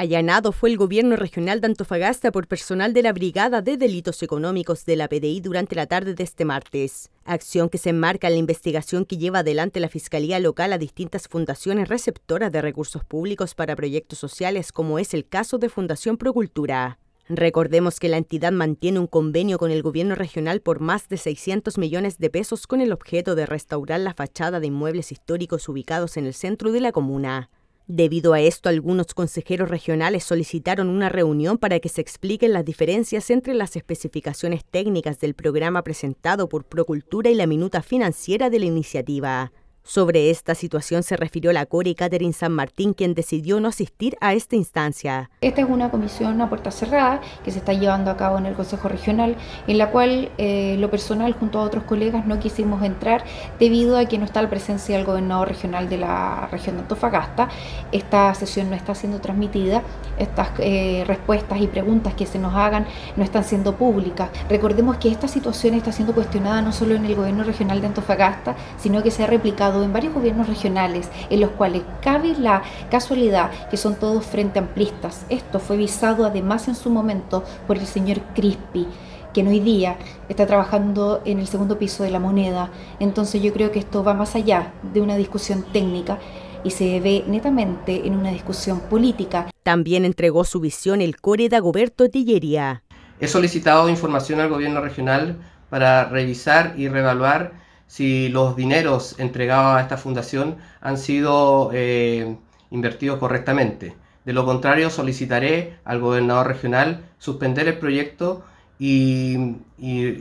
Allanado fue el gobierno regional de Antofagasta por personal de la Brigada de Delitos Económicos de la PDI durante la tarde de este martes, acción que se enmarca en la investigación que lleva adelante la Fiscalía Local a distintas fundaciones receptoras de recursos públicos para proyectos sociales, como es el caso de Fundación Procultura. Recordemos que la entidad mantiene un convenio con el gobierno regional por más de 600 millones de pesos con el objeto de restaurar la fachada de inmuebles históricos ubicados en el centro de la comuna. Debido a esto, algunos consejeros regionales solicitaron una reunión para que se expliquen las diferencias entre las especificaciones técnicas del programa presentado por Procultura y la minuta financiera de la iniciativa. Sobre esta situación se refirió la Core Catherine San Martín, quien decidió no asistir a esta instancia. Esta es una comisión a puerta cerrada que se está llevando a cabo en el Consejo Regional, en la cual eh, lo personal junto a otros colegas no quisimos entrar debido a que no está la presencia del gobernador regional de la región de Antofagasta. Esta sesión no está siendo transmitida, estas eh, respuestas y preguntas que se nos hagan no están siendo públicas. Recordemos que esta situación está siendo cuestionada no solo en el gobierno regional de Antofagasta, sino que se ha replicado en varios gobiernos regionales en los cuales cabe la casualidad que son todos frente amplistas. Esto fue visado además en su momento por el señor Crispi quien hoy día está trabajando en el segundo piso de la moneda. Entonces yo creo que esto va más allá de una discusión técnica y se ve netamente en una discusión política. También entregó su visión el core Goberto Tillería. He solicitado información al gobierno regional para revisar y reevaluar si los dineros entregados a esta fundación han sido eh, invertidos correctamente. De lo contrario, solicitaré al gobernador regional suspender el proyecto y,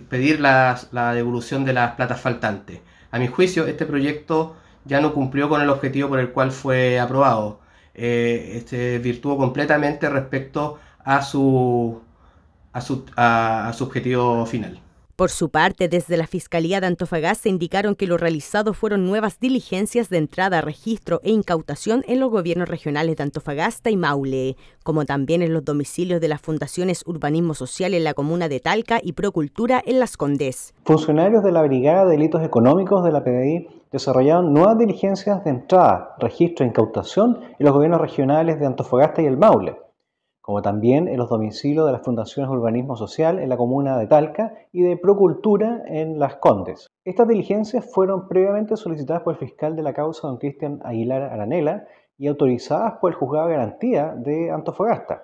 pedir la, devolución de las platas faltantes. A mi juicio, este proyecto ya no cumplió con el objetivo por el cual fue aprobado. Eh, este virtuó completamente respecto a su objetivo final. Por su parte, desde la Fiscalía de Antofagasta indicaron que lo realizado fueron nuevas diligencias de entrada, registro e incautación en los gobiernos regionales de Antofagasta y Maule, como también en los domicilios de las fundaciones Urbanismo Social en la comuna de Talca y Procultura en Las Condes. Funcionarios de la Brigada de Delitos Económicos de la PDI desarrollaron nuevas diligencias de entrada, registro e incautación en los gobiernos regionales de Antofagasta y el Maule como también en los domicilios de las Fundaciones de Urbanismo Social en la comuna de Talca y de Procultura en Las Condes. Estas diligencias fueron previamente solicitadas por el fiscal de la causa, don Cristian Aguilar Aranela, y autorizadas por el Juzgado de Garantía de Antofagasta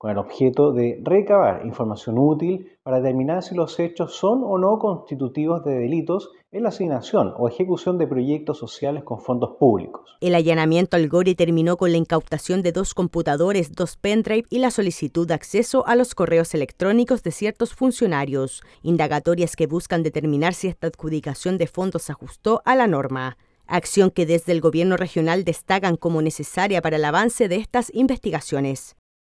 con el objeto de recabar información útil para determinar si los hechos son o no constitutivos de delitos en la asignación o ejecución de proyectos sociales con fondos públicos. El allanamiento al Gori terminó con la incautación de dos computadores, dos pendrive y la solicitud de acceso a los correos electrónicos de ciertos funcionarios, indagatorias que buscan determinar si esta adjudicación de fondos se ajustó a la norma acción que desde el gobierno regional destacan como necesaria para el avance de estas investigaciones.